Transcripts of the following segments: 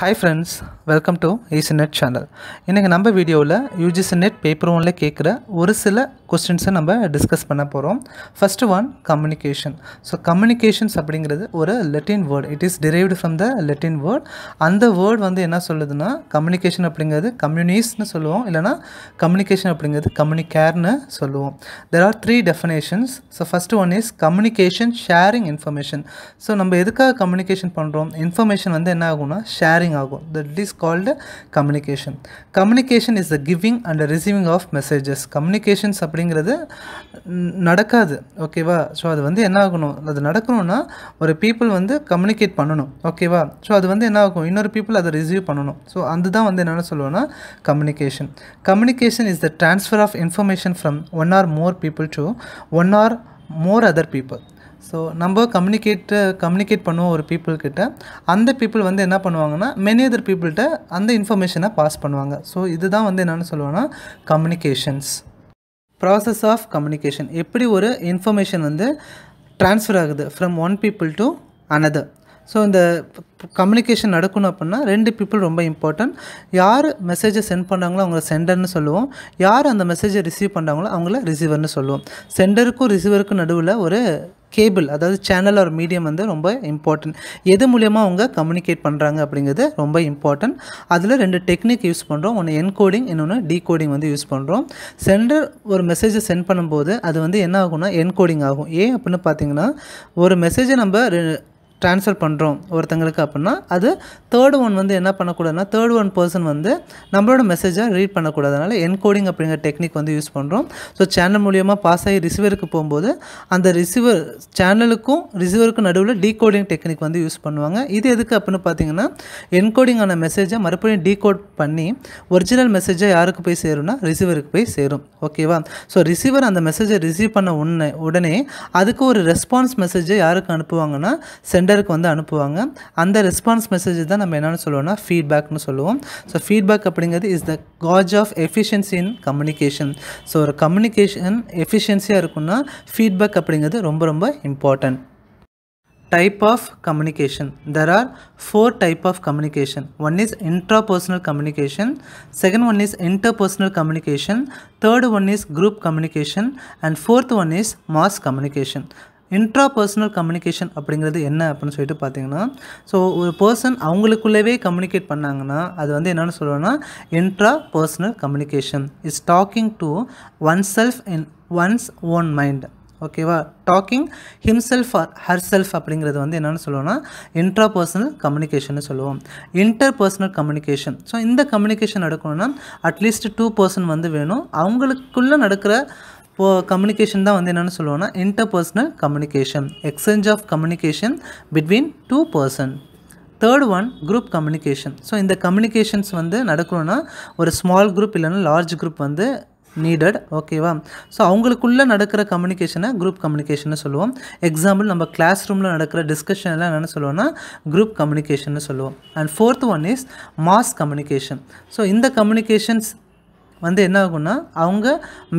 hi friends welcome to net channel இன்றைக்கி நம்ம வீடியோவில் யூஜிசி நெட் பேப்பர் ஒன்ல கேட்குற ஒரு சில கொஸ்டின்ஸை நம்ம டிஸ்கஸ் பண்ண போகிறோம் first one communication so communications அப்படிங்கிறது ஒரு Latin word it is derived from the Latin word அந்த வேர்டு வந்து என்ன சொல்லுதுன்னா கம்யூனிகேஷன் அப்படிங்கிறது கம்யூனிஸ்ட்னு சொல்லுவோம் இல்லைனா கம்யூனிகேஷன் அப்படிங்கிறது கம்யூனிகேர்னு சொல்லுவோம் there are three definitions so first one is communication sharing information so நம்ம எதுக்காக கம்யூனிகேஷன் பண்ணுறோம் இன்ஃபர்மேஷன் வந்து என்ன ஆகும்னா ஷேர் ஷேரிங் ஆகும் that is called communication communication is the giving and receiving of messages communications அப்படிங்கிறது நடக்காது ஓகேவா ஸோ அது வந்து என்ன ஆகணும் அது நடக்கணும்னா ஒரு பீப்புள் வந்து கம்யூனிகேட் பண்ணணும் ஓகேவா ஸோ அது வந்து என்ன ஆகும் இன்னொரு பீப்புள் அதை ரிசீவ் பண்ணணும் ஸோ அதுதான் வந்து என்னென்ன சொல்லுவோன்னா communication communication is the transfer of information from one or more people to one or more other people so நம்ம கம்யூனிகேட்டு கம்யூனிகேட் பண்ணுவோம் ஒரு பீப்புள்கிட்ட அந்த பீப்புள் வந்து என்ன பண்ணுவாங்கன்னா மெனி அதர் பீப்புள்கிட்ட அந்த இன்ஃபர்மேஷனை பாஸ் பண்ணுவாங்க ஸோ இதுதான் வந்து என்னென்னு சொல்லுவோன்னா கம்யூனிகேஷன்ஸ் ப்ராசஸ் ஆஃப் கம்யூனிகேஷன் எப்படி ஒரு இன்ஃபர்மேஷன் வந்து ட்ரான்ஸ்ஃபர் ஆகுது from one people to another so இந்த கம்யூனிகேஷன் நடக்கணும் அப்படின்னா ரெண்டு பீப்புள் ரொம்ப இம்பார்ட்டன்ட் யார் மெசேஜை சென்ட் பண்ணுறாங்களோ அவங்கள சென்டர்னு சொல்லுவோம் யார் அந்த மெசேஜை ரிசீவ் பண்ணுறாங்களோ அவங்கள ரிசீவர்னு சொல்லுவோம் சென்டருக்கும் ரிசீவருக்கும் நடுவில் ஒரு கேபிள் அதாவது சேனல் ஒரு மீடியம் வந்து ரொம்ப இம்பார்ட்டன்ட் எது மூலயமா அவங்க கம்யூனிகேட் பண்ணுறாங்க அப்படிங்கிறது ரொம்ப இம்பார்ட்டன்ட் அதில் ரெண்டு டெக்னிக் யூஸ் பண்ணுறோம் ஒன்று என்கோடிங் இன்னொன்று டீகோடிங் வந்து யூஸ் பண்ணுறோம் சென்டர் ஒரு மெசேஜை சென்ட் பண்ணும்போது அது வந்து என்ன ஆகும்னா என்கோடிங் ஆகும் ஏன் அப்படின்னு பார்த்தீங்கன்னா ஒரு மெசேஜை நம்ம ட்ரான்ஸ்ஃபர் பண்ணுறோம் ஒருத்தங்களுக்கு அப்படின்னா அது தேர்ட் ஒன் வந்து என்ன பண்ணக்கூடாதுன்னா தேர்ட் ஒன் பர்சன் வந்து நம்மளோட மெசேஜை ரீட் பண்ணக்கூடாதனால என்கோடிங் அப்படிங்கிற டெக்னிக் வந்து யூஸ் பண்ணுறோம் ஸோ சேனல் மூலியமாக பாஸ் ஆகி ரிசீவருக்கு போகும்போது அந்த ரிசீவர் சேனலுக்கும் ரிசீவருக்கும் நடுவில் டீகோடிங் டெக்னிக் வந்து யூஸ் பண்ணுவாங்க இது எதுக்கு அப்படின்னு பார்த்தீங்கன்னா என்கோடிங் ஆன மெசேஜை மறுபடியும் டீகோட் பண்ணி ஒரிஜினல் மெசேஜை யாருக்கு போய் சேரும்னா ரிசீவருக்கு போய் சேரும் ஓகேவா ஸோ ரிசீவர் அந்த மெசேஜை ரிசீவ் பண்ண உடனே உடனே அதுக்கு ஒரு ரெஸ்பான்ஸ் மெசேஜை யாருக்கு அனுப்புவாங்கன்னா சென்டர் ஹெட்டருக்கு வந்து அனுப்புவாங்க அந்த ரெஸ்பான்ஸ் மெசேஜ் தான் நம்ம என்னென்னு சொல்லுவோம்னா ஃபீட்பேக்னு சொல்லுவோம் ஸோ ஃபீட்பேக் அப்படிங்கிறது is the cause of efficiency in communication so ஒரு கம்யூனிகேஷன் எஃபிஷியன்சியாக இருக்குன்னா ஃபீட்பேக் அப்படிங்கிறது ரொம்ப ரொம்ப important type of communication there are four type of communication one is intrapersonal communication second one is interpersonal communication third one is group communication and fourth one is mass communication intrapersonal communication அப்படிங்கிறது என்ன அப்படின்னு சொல்லிட்டு பார்த்தீங்கன்னா so ஒரு person அவங்களுக்குள்ளவே communicate பண்ணாங்கன்னா அது வந்து என்னென்னு சொல்லுவோம்னா intrapersonal communication is talking to oneself in one's own mind ஓகேவா talking himself or herself அப்படிங்கிறது வந்து என்னென்னு சொல்லுவோம்னா இன்ட்ரா பர்சனல் கம்யூனிகேஷன் சொல்லுவோம் இன்டர் பர்சனல் கம்யூனிகேஷன் ஸோ இந்த கம்யூனிகேஷன் நடக்கணும்னா அட்லீஸ்ட் டூ பர்சன் வந்து வேணும் அவங்களுக்குள்ளே நடக்கிற இப்போது கம்யூனிகேஷன் தான் வந்து என்னென்னு சொல்லுவோன்னா interpersonal communication exchange of communication between two person third one group communication so இந்த கம்யூனிகேஷன்ஸ் வந்து நடக்கணும்னா ஒரு ஸ்மால் குரூப் இல்லைன்னா லார்ஜ் குரூப் வந்து நீடட் ஓகேவா ஸோ அவங்களுக்குள்ளே நடக்கிற கம்யூனிகேஷனை குரூப் கம்யூனிகேஷன்னு சொல்லுவோம் எக்ஸாம்பிள் நம்ம கிளாஸ் ரூமில் நடக்கிற டிஸ்கஷன்லாம் என்னென்னு சொல்லுவோம்னா குரூப் கம்யூனிகேஷன்னு சொல்லுவோம் and fourth one is mass communication so இந்த கம்யூனிகேஷன்ஸ் வந்து என்ன ஆகும்னா அவங்க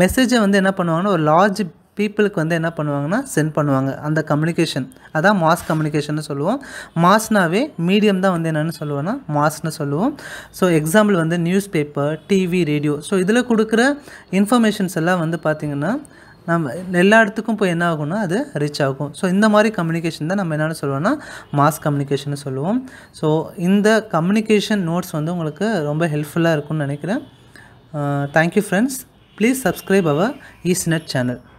மெசேஜை வந்து என்ன பண்ணுவாங்கன்னா ஒரு லார்ஜ் பீப்புளுக்கு வந்து என்ன பண்ணுவாங்கன்னா சென்ட் பண்ணுவாங்க அந்த கம்யூனிகேஷன் அதான் மாஸ் கம்யூனிகேஷன் சொல்லுவோம் மாஸ்னாவே மீடியம் தான் வந்து என்னென்னு சொல்லுவோன்னா மாஸ்னு சொல்லுவோம் ஸோ எக்ஸாம்பிள் வந்து newspaper TV radio so இதில் கொடுக்குற இன்ஃபர்மேஷன்ஸ் எல்லாம் வந்து பார்த்திங்கன்னா நம்ம எல்லா இடத்துக்கும் போய் என்ன ஆகும்னா அது ரீச் ஆகும் ஸோ இந்த மாதிரி கம்யூனிகேஷன் தான் நம்ம என்னென்னு சொல்லுவோம்னா மாஸ் கம்யூனிகேஷன் சொல்லுவோம் ஸோ இந்த கம்யூனிகேஷன் நோட்ஸ் வந்து உங்களுக்கு ரொம்ப ஹெல்ப்ஃபுல்லாக இருக்கும்னு நினைக்கிறேன் Uh, thank you friends please subscribe our eSnet channel